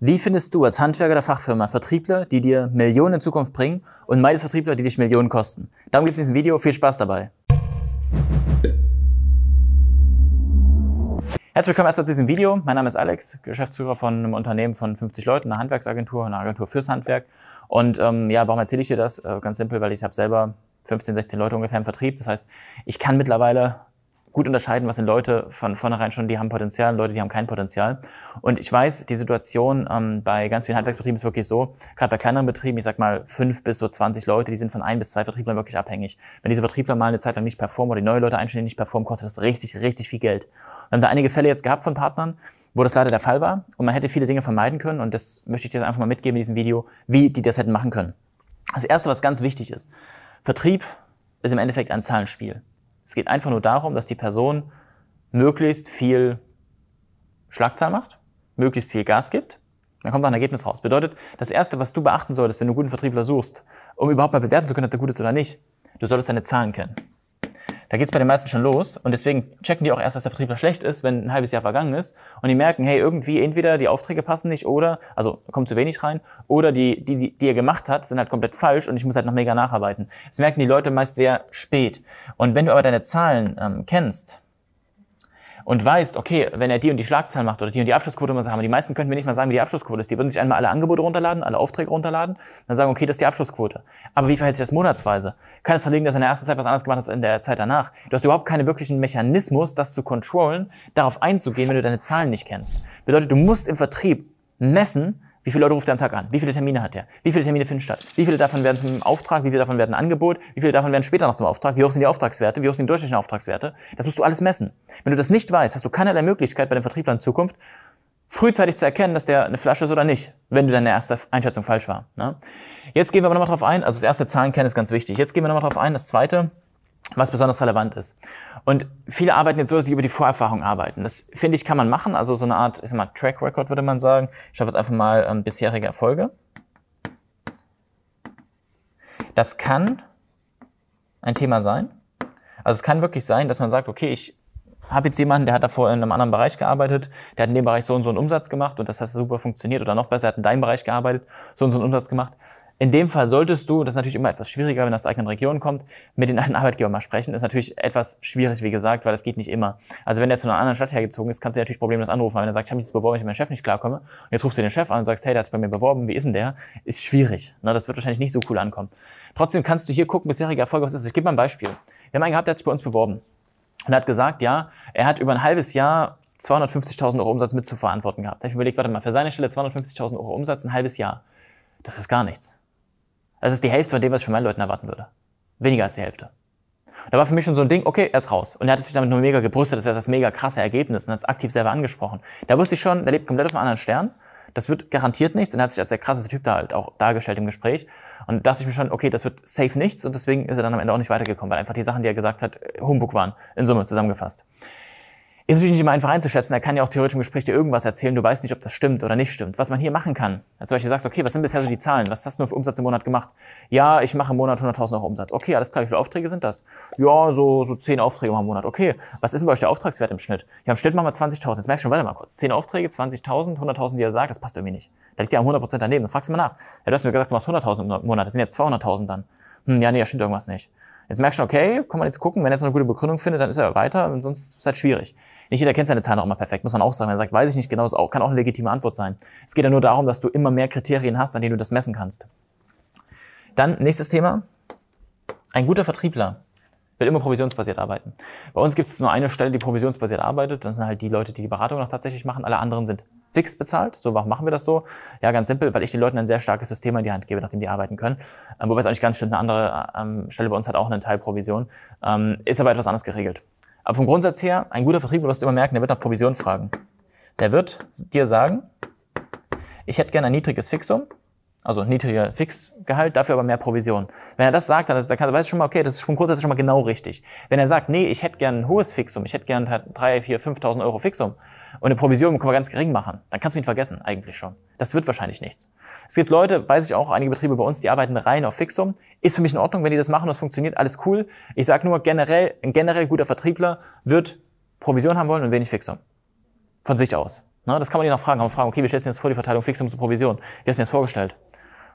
Wie findest du als Handwerker der Fachfirma Vertriebler, die dir Millionen in Zukunft bringen und meines Vertriebler, die dich Millionen kosten? Darum geht es in diesem Video. Viel Spaß dabei. Herzlich willkommen erstmal zu diesem Video. Mein Name ist Alex, Geschäftsführer von einem Unternehmen von 50 Leuten, einer Handwerksagentur, einer Agentur fürs Handwerk. Und ähm, ja, warum erzähle ich dir das? Äh, ganz simpel, weil ich habe selber 15, 16 Leute ungefähr im Vertrieb. Das heißt, ich kann mittlerweile gut unterscheiden, was sind Leute von vornherein schon, die haben Potenzial, Leute, die haben kein Potenzial. Und ich weiß, die Situation ähm, bei ganz vielen Handwerksbetrieben ist wirklich so, gerade bei kleineren Betrieben, ich sag mal fünf bis so zwanzig Leute, die sind von ein bis zwei Vertrieblern wirklich abhängig. Wenn diese Vertriebler mal eine Zeit lang nicht performen oder die neue Leute einstellen, die nicht performen, kostet das richtig, richtig viel Geld. Wir haben da einige Fälle jetzt gehabt von Partnern, wo das leider der Fall war und man hätte viele Dinge vermeiden können und das möchte ich dir einfach mal mitgeben in diesem Video, wie die das hätten machen können. Das Erste, was ganz wichtig ist, Vertrieb ist im Endeffekt ein Zahlenspiel. Es geht einfach nur darum, dass die Person möglichst viel Schlagzahl macht, möglichst viel Gas gibt. Dann kommt auch ein Ergebnis raus. Bedeutet, das Erste, was du beachten solltest, wenn du einen guten Vertriebler suchst, um überhaupt mal bewerten zu können, ob der gut ist oder nicht, du solltest deine Zahlen kennen da geht's bei den meisten schon los. Und deswegen checken die auch erst, dass der Vertriebler schlecht ist, wenn ein halbes Jahr vergangen ist. Und die merken, hey, irgendwie entweder die Aufträge passen nicht oder, also kommt zu wenig rein, oder die, die, die, die er gemacht hat, sind halt komplett falsch und ich muss halt noch mega nacharbeiten. Das merken die Leute meist sehr spät. Und wenn du aber deine Zahlen ähm, kennst, und weißt, okay, wenn er die und die Schlagzeilen macht oder die und die Abschlussquote muss er haben, die meisten könnten mir nicht mal sagen, wie die Abschlussquote ist. Die würden sich einmal alle Angebote runterladen, alle Aufträge runterladen, dann sagen, okay, das ist die Abschlussquote. Aber wie verhält sich das monatsweise? Kann es daran liegen, dass er in der ersten Zeit was anderes gemacht hat als in der Zeit danach? Du hast überhaupt keinen wirklichen Mechanismus, das zu kontrollen, darauf einzugehen, wenn du deine Zahlen nicht kennst. Bedeutet, du musst im Vertrieb messen, wie viele Leute ruft er am Tag an? Wie viele Termine hat er? Wie viele Termine finden statt? Wie viele davon werden zum Auftrag? Wie viele davon werden Angebot? Wie viele davon werden später noch zum Auftrag? Wie hoch sind die Auftragswerte? Wie hoch sind die durchschnittlichen Auftragswerte? Das musst du alles messen. Wenn du das nicht weißt, hast du keinerlei Möglichkeit bei dem Vertriebler in Zukunft, frühzeitig zu erkennen, dass der eine Flasche ist oder nicht, wenn du deine erste Einschätzung falsch war. Ne? Jetzt gehen wir aber nochmal drauf ein, also das erste Zahlenkern ist ganz wichtig. Jetzt gehen wir nochmal drauf ein, das zweite, was besonders relevant ist. Und viele arbeiten jetzt so, dass sie über die Vorerfahrung arbeiten. Das finde ich, kann man machen. Also so eine Art, ich sag mal, Track Record würde man sagen. Ich schreibe jetzt einfach mal ähm, bisherige Erfolge. Das kann ein Thema sein. Also es kann wirklich sein, dass man sagt, okay, ich habe jetzt jemanden, der hat davor in einem anderen Bereich gearbeitet, der hat in dem Bereich so und so einen Umsatz gemacht und das hat super funktioniert oder noch besser, hat in deinem Bereich gearbeitet, so und so einen Umsatz gemacht. In dem Fall solltest du, das ist natürlich immer etwas schwieriger, wenn das aus der eigenen Region kommt, mit den alten Arbeitgebern mal sprechen. Das ist natürlich etwas schwierig, wie gesagt, weil das geht nicht immer. Also wenn der jetzt von einer anderen Stadt hergezogen ist, kannst du natürlich problemlos anrufen. Aber wenn er sagt, ich habe mich jetzt beworben, ich mit meinem Chef nicht klarkomme, und jetzt rufst du den Chef an und sagst, hey, der hat bei mir beworben, wie ist denn der? Ist schwierig. Na, ne? das wird wahrscheinlich nicht so cool ankommen. Trotzdem kannst du hier gucken, bisherige Erfolge, was ist das? Ich gebe mal ein Beispiel. Wir haben einen gehabt, der hat sich bei uns beworben. Und er hat gesagt, ja, er hat über ein halbes Jahr 250.000 Euro Umsatz mit zu verantworten gehabt. Da habe ich mir überlegt, warte mal, für seine Stelle 250.000 Euro Umsatz, ein halbes Jahr. Das ist gar nichts. Das ist die Hälfte von dem, was ich von meinen Leuten erwarten würde. Weniger als die Hälfte. Und da war für mich schon so ein Ding, okay, er ist raus. Und er hat sich damit nur mega gebrüstet, das wäre das mega krasse Ergebnis und hat es aktiv selber angesprochen. Da wusste ich schon, er lebt komplett auf einem anderen Stern. Das wird garantiert nichts und er hat sich als der krasseste Typ da halt auch dargestellt im Gespräch. Und da dachte ich mir schon, okay, das wird safe nichts und deswegen ist er dann am Ende auch nicht weitergekommen, weil einfach die Sachen, die er gesagt hat, äh, Humbug waren. In Summe zusammengefasst. Ist natürlich nicht immer einfach einzuschätzen. Er kann ja auch theoretisch im Gespräch dir irgendwas erzählen. Du weißt nicht, ob das stimmt oder nicht stimmt. Was man hier machen kann. Als Beispiel sagst, okay, was sind bisher so die Zahlen? Was hast du nur für Umsatz im Monat gemacht? Ja, ich mache im Monat 100.000 Euro Umsatz. Okay, alles klar. Wie viele Aufträge sind das? Ja, so, so 10 Aufträge im Monat. Okay. Was ist denn bei euch der Auftragswert im Schnitt? Ja, im Schnitt machen wir 20.000. Jetzt merkst du schon, warte mal kurz. 10 Aufträge, 20.000, 100.000, die er sagt, das passt irgendwie nicht. Da liegt ja 100% daneben. Dann fragst du mal nach. Ja, du hast mir gesagt, du machst 100.000 im Monat. Das sind jetzt 200.000 dann. Hm, ja, nee, da stimmt irgendwas nicht. Jetzt merkst du, okay, kann man jetzt gucken, wenn er jetzt eine gute Begründung findet, dann ist er weiter, sonst ist halt schwierig. Nicht jeder kennt seine Zahlen auch immer perfekt, muss man auch sagen. Wenn er sagt, weiß ich nicht genau, ist kann auch eine legitime Antwort sein. Es geht ja nur darum, dass du immer mehr Kriterien hast, an denen du das messen kannst. Dann nächstes Thema. Ein guter Vertriebler will immer provisionsbasiert arbeiten. Bei uns gibt es nur eine Stelle, die provisionsbasiert arbeitet. Das sind halt die Leute, die die Beratung noch tatsächlich machen. Alle anderen sind fix bezahlt. So, warum machen wir das so? Ja, ganz simpel, weil ich den Leuten ein sehr starkes System in die Hand gebe, nachdem die arbeiten können. Ähm, wobei es eigentlich ganz stimmt, eine andere äh, ähm, Stelle bei uns hat auch eine Teilprovision. Ähm, ist aber etwas anders geregelt. Aber vom Grundsatz her, ein guter Vertrieb, du wirst immer merken, der wird nach Provision fragen. Der wird dir sagen, ich hätte gerne ein niedriges Fixum, also niedriger Fixgehalt, dafür aber mehr Provision. Wenn er das sagt, dann, ist, dann weiß ich schon mal, okay, das ist vom Grundsatz schon mal genau richtig. Wenn er sagt, nee, ich hätte gern ein hohes Fixum, ich hätte gern 3, 4, 5.000 Euro Fixum und eine Provision können wir ganz gering machen, dann kannst du ihn vergessen eigentlich schon. Das wird wahrscheinlich nichts. Es gibt Leute, weiß ich auch, einige Betriebe bei uns, die arbeiten rein auf Fixum. Ist für mich in Ordnung, wenn die das machen, das funktioniert, alles cool. Ich sage nur, generell, ein generell guter Vertriebler wird Provision haben wollen und wenig Fixum. Von sich aus. Na, ne, das kann man die auch fragen. Kann man fragen, okay, wie stellst du dir jetzt vor, die Verteilung Fixum zu Provision? Wie hast du dir das vorgestellt?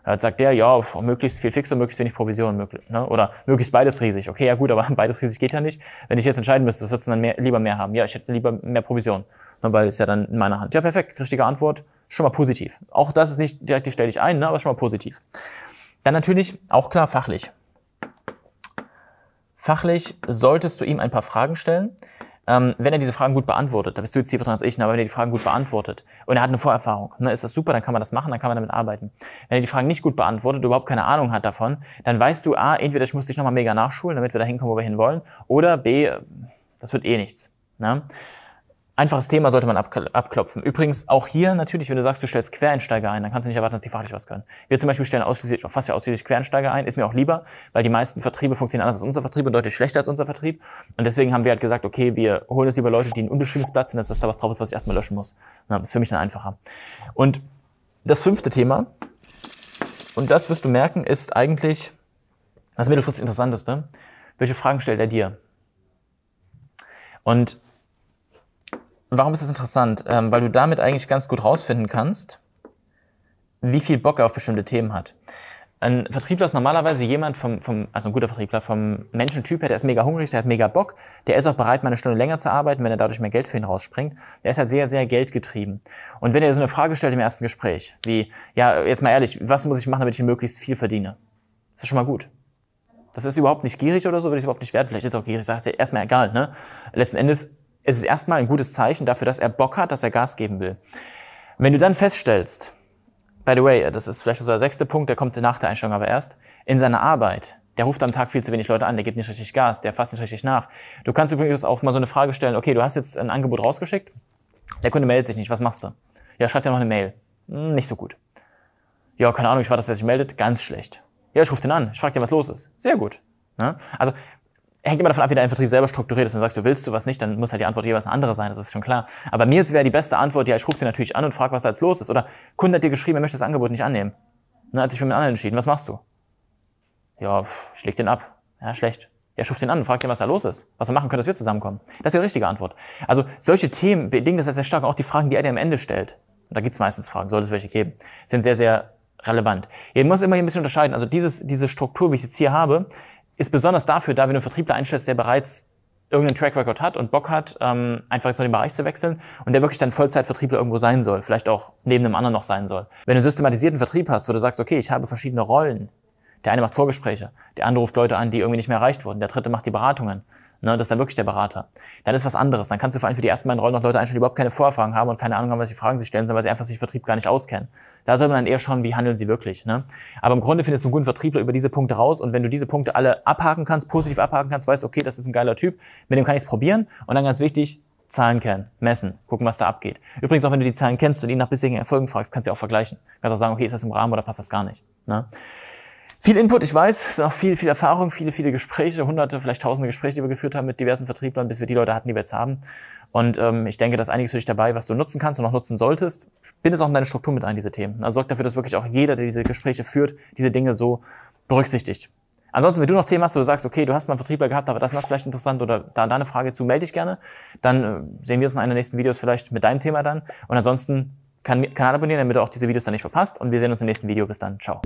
Dann halt sagt der, ja, möglichst viel Fixer, möglichst wenig Provision, möglich, ne? oder möglichst beides riesig. Okay, ja gut, aber beides riesig geht ja nicht. Wenn ich jetzt entscheiden müsste, was würdest du dann mehr, lieber mehr haben? Ja, ich hätte lieber mehr Provision, ne? weil es ja dann in meiner Hand. Ja, perfekt, richtige Antwort, schon mal positiv. Auch das ist nicht direkt, die stelle ich ein, ne? aber schon mal positiv. Dann natürlich, auch klar, fachlich. Fachlich solltest du ihm ein paar Fragen stellen, ähm, wenn er diese Fragen gut beantwortet, da bist du jetzt tiefer dran als ich, ne, aber wenn er die Fragen gut beantwortet und er hat eine Vorerfahrung, ne, ist das super, dann kann man das machen, dann kann man damit arbeiten. Wenn er die Fragen nicht gut beantwortet, überhaupt keine Ahnung hat davon, dann weißt du, A, entweder ich muss dich nochmal mega nachschulen, damit wir da hinkommen, wo wir hinwollen, oder B, äh, das wird eh nichts. Ne? einfaches Thema sollte man abklopfen. Übrigens, auch hier natürlich, wenn du sagst, du stellst Quereinsteiger ein, dann kannst du nicht erwarten, dass die fachlich was können. Wir zum Beispiel stellen ausschließlich, fast ja ausschließlich Quereinsteiger ein, ist mir auch lieber, weil die meisten Vertriebe funktionieren anders als unser Vertrieb und deutlich schlechter als unser Vertrieb. Und deswegen haben wir halt gesagt, okay, wir holen uns lieber Leute, die ein unbeschriebenes Blatt sind, dass da was drauf ist, was ich erstmal löschen muss. Na, das ist für mich dann einfacher. Und das fünfte Thema, und das wirst du merken, ist eigentlich das mittelfristig Interessanteste. Welche Fragen stellt er dir? Und und warum ist das interessant? Ähm, weil du damit eigentlich ganz gut rausfinden kannst, wie viel Bock er auf bestimmte Themen hat. Ein Vertriebler ist normalerweise jemand vom, vom, also ein guter Vertriebler, vom Menschentyp her, der ist mega hungrig, der hat mega Bock, der ist auch bereit, mal eine Stunde länger zu arbeiten, wenn er dadurch mehr Geld für ihn rausspringt. Der ist halt sehr, sehr geldgetrieben. Und wenn er so eine Frage stellt im ersten Gespräch, wie, ja, jetzt mal ehrlich, was muss ich machen, damit ich möglichst viel verdiene? Das ist schon mal gut. Das ist überhaupt nicht gierig oder so, würde ich überhaupt nicht wert. Vielleicht ist es auch gierig, sagt ja erstmal egal, ne? Letzten Endes es ist erstmal ein gutes Zeichen dafür, dass er Bock hat, dass er Gas geben will. Wenn du dann feststellst, by the way, das ist vielleicht so der sechste Punkt, der kommt nach der Einstellung aber erst, in seiner Arbeit, der ruft am Tag viel zu wenig Leute an, der gibt nicht richtig Gas, der fasst nicht richtig nach. Du kannst übrigens auch mal so eine Frage stellen, okay, du hast jetzt ein Angebot rausgeschickt, der Kunde meldet sich nicht, was machst du? Ja, schreib dir noch eine Mail. Hm, nicht so gut. Ja, keine Ahnung, ich warte, dass er sich meldet, ganz schlecht. Ja, ich rufe den an, ich frage dir, was los ist. Sehr gut. Ne? Also hängt immer davon ab, wie dein Vertrieb selber strukturiert ist. Wenn du sagst, du willst du was nicht, dann muss halt die Antwort jeweils eine andere sein, das ist schon klar. Aber mir wäre die beste Antwort, ja, ich rufe dir natürlich an und frage, was da jetzt los ist. Oder Kunde hat dir geschrieben, er möchte das Angebot nicht annehmen. Dann ne, hat sich für einen anderen entschieden, was machst du? Ja, ich leg den ab. Ja, schlecht. Ja, schuf den an und fragt ihn, was da los ist. Was wir machen können, dass wir zusammenkommen. Das ist die richtige Antwort. Also solche Themen bedingen das sehr stark. Und auch die Fragen, die er dir am Ende stellt, und da gibt's meistens Fragen, sollte es welche geben, sind sehr, sehr relevant. Ihr muss immer hier ein bisschen unterscheiden. Also dieses, diese Struktur, wie ich es jetzt hier habe, ist besonders dafür da, wenn du einen Vertriebler einstellst, der bereits irgendeinen Track Record hat und Bock hat, ähm, einfach zu den Bereich zu wechseln und der wirklich dann Vollzeitvertriebler irgendwo sein soll, vielleicht auch neben einem anderen noch sein soll. Wenn du systematisierten Vertrieb hast, wo du sagst, okay, ich habe verschiedene Rollen, der eine macht Vorgespräche, der andere ruft Leute an, die irgendwie nicht mehr erreicht wurden, der dritte macht die Beratungen, Ne, das ist dann wirklich der Berater. Dann ist was anderes. Dann kannst du vor allem für die ersten beiden Rollen noch Leute einstellen, die überhaupt keine Vorerfahrung haben und keine Ahnung haben, was die Fragen sich stellen sondern weil sie einfach sich Vertrieb gar nicht auskennen. Da soll man dann eher schauen, wie handeln sie wirklich. Ne? Aber im Grunde findest du einen guten Vertriebler über diese Punkte raus und wenn du diese Punkte alle abhaken kannst, positiv abhaken kannst, weißt, okay, das ist ein geiler Typ, mit dem kann ich es probieren. Und dann ganz wichtig, Zahlen kennen, messen, gucken, was da abgeht. Übrigens auch, wenn du die Zahlen kennst und ihn nach bisherigen Erfolgen fragst, kannst du auch vergleichen. Kannst auch sagen, okay, ist das im Rahmen oder passt das gar nicht. Ne? Viel Input, ich weiß, es sind auch viel, viel Erfahrung, viele, viele Gespräche, hunderte, vielleicht tausende Gespräche, die wir geführt haben mit diversen Vertrieblern, bis wir die Leute hatten, die wir jetzt haben. Und ähm, ich denke, da ist einiges für dich dabei, was du nutzen kannst und auch nutzen solltest. Binde es auch in deine Struktur mit ein, diese Themen. Also sorg dafür, dass wirklich auch jeder, der diese Gespräche führt, diese Dinge so berücksichtigt. Ansonsten, wenn du noch Themen hast, wo du sagst, okay, du hast mal einen Vertriebler gehabt, aber das war vielleicht interessant oder da, da eine Frage zu, melde dich gerne. Dann äh, sehen wir uns in einem der nächsten Videos vielleicht mit deinem Thema dann. Und ansonsten kann Kanal abonnieren, damit du auch diese Videos dann nicht verpasst. Und wir sehen uns im nächsten Video. Bis dann. Ciao.